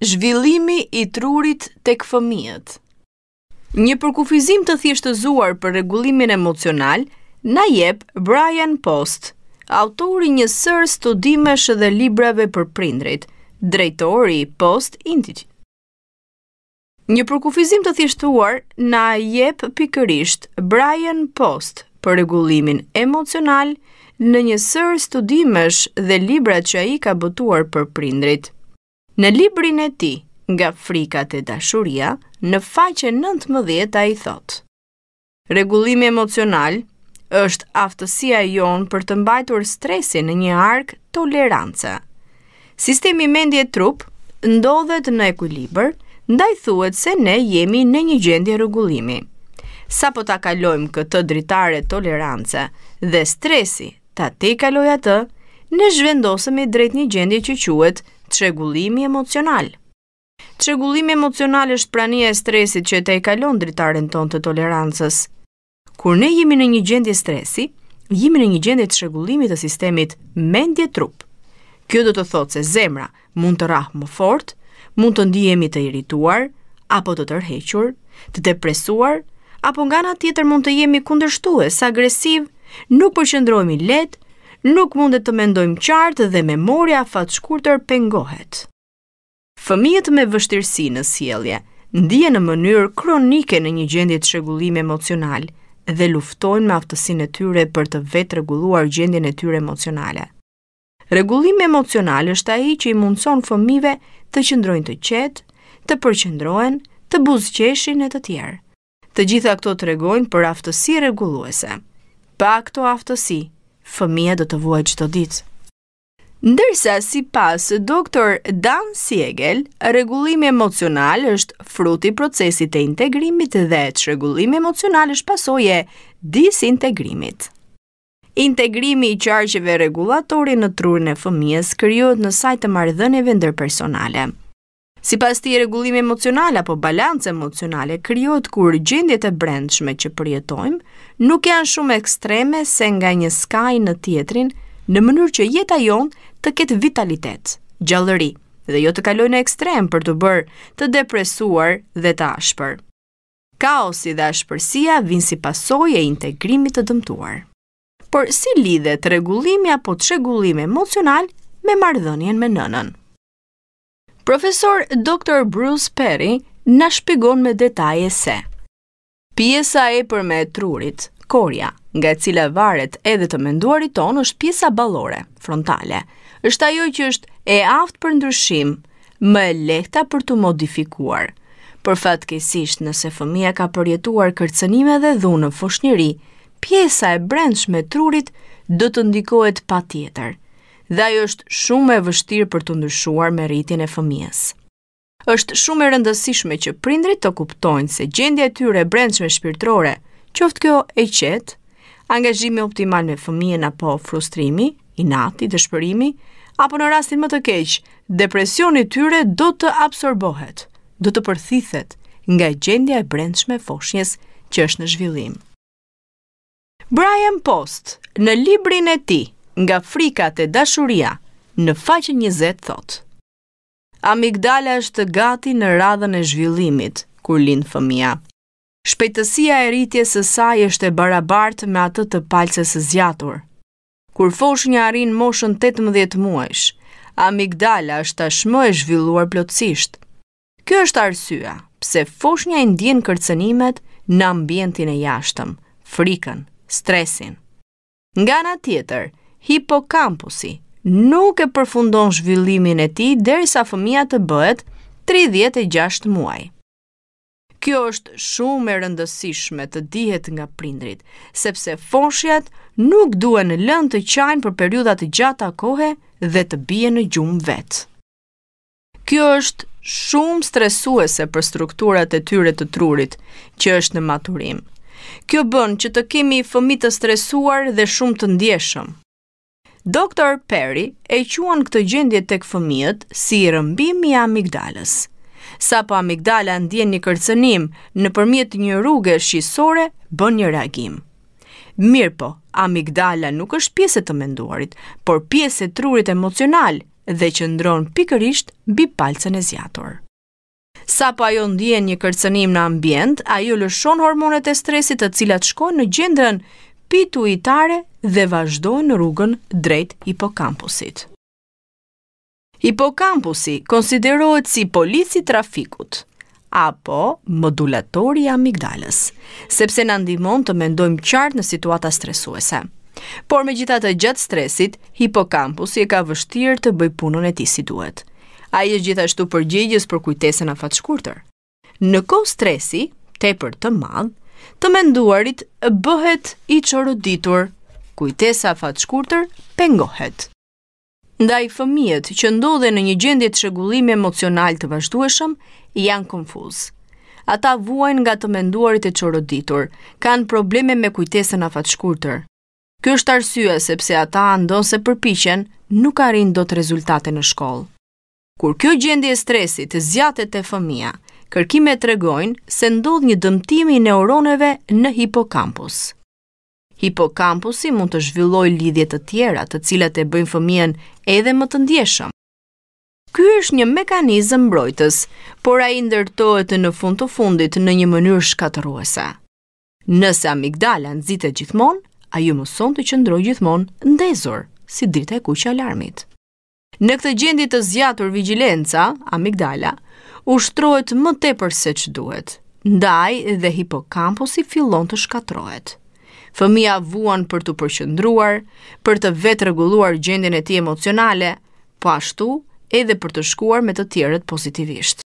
Zhvillimi i trurit tek fëmijët. Një përkufizim të thjeshtëzuar për rregullimin emocional na jep Brian Post, autori një sër studimesh dhe librave për prindrit, drejtori Post Institute. Një përkufizim të thjeshtuar na jep pikërisht Brian Post për rregullimin emocional në një sër studimesh dhe librat që ai ka botuar për prindrit. Në librin e ti, nga frikat e dashuria, në faqe 19 a i thot. Regullimi emocional është aftësia jonë për të mbajtur stresin në një ark toleranca. Sistemi mendje trup ndodhet në ekuilibër, ndaj thuhet se ne jemi në një gjendje rregullimi. Sa po ta kalojmë këtë dritare tolerance dhe stresi ta te kaloj atë, ne zhvendosemi drejt një gjendje që quhet çrregullimi emocional. Çrregullimi emocional është prania e stresit që te kalon dritaren tonë të tolerancës. Kur ne jemi në një gjendje stresi, jemi në një gjendje të të, të sistemit mendje trup. Kjo do të thotë se zemra mund të rrahë më fort, mund të ndihemi të irrituar apo të tërhequr, të depresuar apo nga nga tjetër mund të jemi kundërshtues, agresiv, nuk përqendrohemi lehtë nuk mundet të mendojmë qartë dhe memoria fat shkurtër pengohet. Fëmijët me vështirësi në sielje, ndije në mënyrë kronike në një gjendje të shëgullim emocional dhe luftojnë me aftësin e tyre për të vetë regulluar gjendje e tyre emocionale. Regullim emocional është aji që i mundëson fëmive të qëndrojnë të qetë, të përqëndrojnë, të buzqeshin e të tjerë. Të gjitha këto të regojnë për aftësi regulluese. Pa këto aftësi, fëmija do të vuaj qëto ditë. Ndërsa, si pas, doktor Dan Siegel, regullimi emocional është fruti procesit e integrimit dhe që regullimi emocional është pasoje disintegrimit. Integrimi i qarqeve regulatori në trurën e fëmijës kryot në sajtë të mardhënjeve ndërpersonale. personale. Si pas ti, regullimi emocional apo balancë emocionale kryot kur gjendjet e brendshme që përjetojmë, nuk janë shumë ekstreme se nga një skaj në tjetrin, në mënyrë që jeta jonë të ketë vitalitet, gjallëri, dhe jo të kaloj në ekstrem për të bërë të depresuar dhe të ashpër. Kaosi dhe ashpërsia vinë si pasoj e integrimit të dëmtuar. Por si lidhe të regullimi apo të shëgullimi emocional me mardhënjen me nënën? Profesor Dr. Bruce Perry në shpigon me detaje se. Pjesa e për me trurit, korja, nga cila varet edhe të menduarit ton është pjesa balore, frontale. është ajo që është e aftë për ndryshim, më e lehta për të modifikuar. Për fatë nëse fëmija ka përjetuar kërcenime dhe dhunë në foshnjëri, pjesa e brendsh me trurit do të ndikohet pa tjetër. Dhe ajo është shumë e vështirë për të ndryshuar me rritin e fëmijës është shumë e rëndësishme që prindrit të kuptojnë se gjendja e tyre brendshme shpirtërore, qoftë kjo e qetë, angazhimi optimal me fëmijën apo frustrimi, inati, dëshpërimi, apo në rastin më të keq, depresioni i tyre do të absorbohet, do të përthithet nga gjendja e brendshme e foshnjës që është në zhvillim. Brian Post, në librin e tij, nga frika te dashuria, në faqen 20 thotë: amigdala është gati në radhën e zhvillimit, kur linë fëmija. Shpetësia e rritje së saj është e barabartë me atë të palcës e zjatur. Kur fosh një arin moshën 18 muajsh, amigdala është tashmë shmë e zhvilluar plotësisht. Kjo është arsua, pse fosh një e ndjenë kërcenimet në ambientin e jashtëm, frikën, stresin. Nga nga tjetër, hipokampusi, nuk e përfundon zhvillimin e tij derisa fëmia të bëhet 36 muaj. Kjo është shumë e rëndësishme të dihet nga prindrit, sepse foshjat nuk duhen lënë të qajnë për periudha të gjata kohe dhe të bie në gjumë vetë. Kjo është shumë stresuese për strukturat e tyre të trurit që është në maturim. Kjo bën që të kemi fëmi të stresuar dhe shumë të ndjeshëm. Dr. Perry e quan këtë gjendje tek fëmijët si rëmbimi i amigdalës. Sa po amigdala ndjen një kërcenim në përmjet një rrugë shqisore, bën një reagim. Mirë po, amigdala nuk është pjesë të menduarit, por pjesë e trurit emocional dhe që ndronë pikërisht bi palcën e zjatorë. Sa pa jo ndjen një kërcenim në ambient, ajo lëshon hormonet e stresit të cilat shkojnë në gjendën tare dhe vazhdojnë rrugën drejt hipokampusit. Hipokampusi konsiderohet si polici trafikut, apo modulatori i amigdalës, sepse na ndihmon të mendojmë qartë në situata stresuese. Por me gjitha të gjatë stresit, hipokampusi e ka vështirë të bëj punën e ti si duhet. A i gjithashtu përgjegjës për kujtesën a fatë shkurëtër. Në ko stresi, te për të madhë, të menduarit bëhet i qoroditur, kujtesa fatë shkurëtër pengohet. Ndaj fëmijet që ndodhe në një gjendje të shëgullime emocional të vazhdueshëm, janë konfuz. Ata vuajnë nga të menduarit e qoroditur, kanë probleme me kujtesën a fatë shkurëtër. Kjo është arsye sepse ata andonë se përpishen, nuk arin do të rezultate në shkollë. Kur kjo gjendje e stresit zjatët e fëmija, kërkime të regojnë se ndodh një dëmtimi i neuroneve në hipokampus. Hipokampusi mund të zhvilloj lidhjet të tjera të cilat e bëjnë fëmijën edhe më të ndjeshëm. Ky është një mekanizëm mbrojtës, por a i ndërtojt në fund të fundit në një mënyrë shkatëruese. Nëse amigdala nëzite gjithmon, a ju mëson të qëndroj gjithmon ndezur, si drita e kuqë alarmit. Në këtë gjendit të zjatur vigilenca, amigdala, ushtrohet më tepër se që duhet. Ndaj dhe hipokampus i fillon të shkatrohet. Fëmija vuan për të përqëndruar, për të vetë reguluar gjendin e ti emocionale, po ashtu edhe për të shkuar me të tjeret pozitivisht.